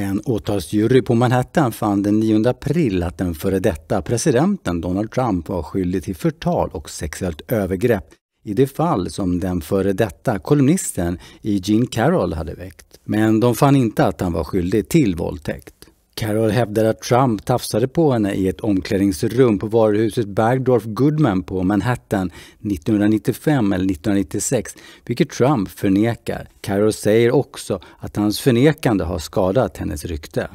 En åtalsjury på Manhattan fann den 9 april att den före detta presidenten Donald Trump var skyldig till förtal och sexuellt övergrepp i det fall som den före detta kolumnisten i Jean Carroll hade väckt. Men de fann inte att han var skyldig till våldtäkt. Carol hävdar att Trump tafsade på henne i ett omklädningsrum på varuhuset Bergdorf Goodman på Manhattan 1995 eller 1996, vilket Trump förnekar. Carol säger också att hans förnekande har skadat hennes rykte.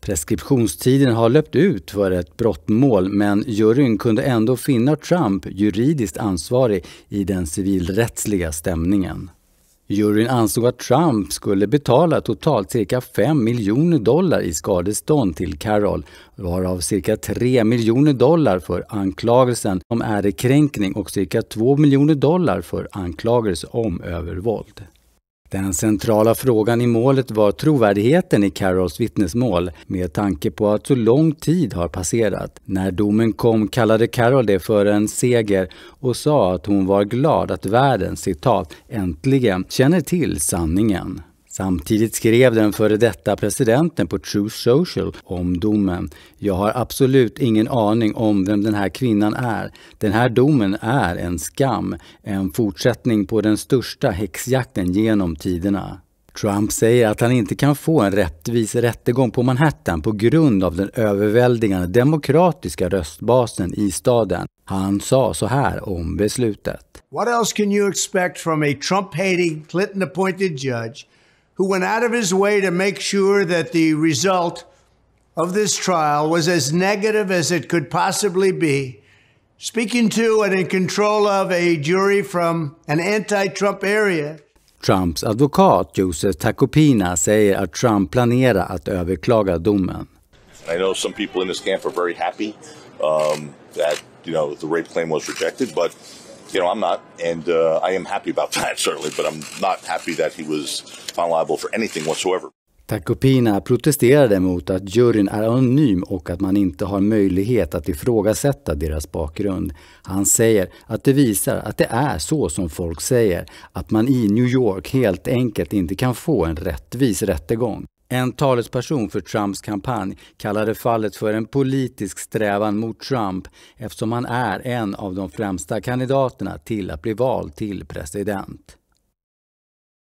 Preskriptionstiden har löpt ut för ett brottmål men juryn kunde ändå finna Trump juridiskt ansvarig i den civilrättsliga stämningen. Juryn ansåg att Trump skulle betala totalt cirka 5 miljoner dollar i skadestånd till Carroll, varav cirka 3 miljoner dollar för anklagelsen om ärekränkning och cirka 2 miljoner dollar för anklagelse om övervåld. Den centrala frågan i målet var trovärdigheten i Carols vittnesmål med tanke på att så lång tid har passerat. När domen kom kallade Carol det för en seger och sa att hon var glad att världen citat, ”äntligen” känner till sanningen. Samtidigt skrev den före detta presidenten på True Social om domen. Jag har absolut ingen aning om vem den här kvinnan är. Den här domen är en skam. En fortsättning på den största häxjakten genom tiderna. Trump säger att han inte kan få en rättvis rättegång på Manhattan på grund av den överväldigande demokratiska röstbasen i staden. Han sa så här om beslutet. What else can you expect from a Trump-hating, Clinton-appointed judge who went out of his way to make sure that the result of this trial was as negative as it could possibly be, speaking to and in control of a jury from an anti-Trump area. Trumps advokat Joseph Tacopina säger att Trump planerar att överklaga domen. I know some people in this camp are very happy um, that you know the rape claim was rejected, but you know, I'm not, and uh, I am happy about that certainly, but I'm not happy that he was found liable for anything whatsoever. Tacopina protesterade mot att juryn är anonym och att man inte har möjlighet att ifrågasätta deras bakgrund. Han säger att det visar att det är så som folk säger, att man i New York helt enkelt inte kan få en rättvis rättegång. En talesperson för Trumps kampanj kallade fallet för en politisk strävan mot Trump eftersom han är en av de främsta kandidaterna till att bli vald till president.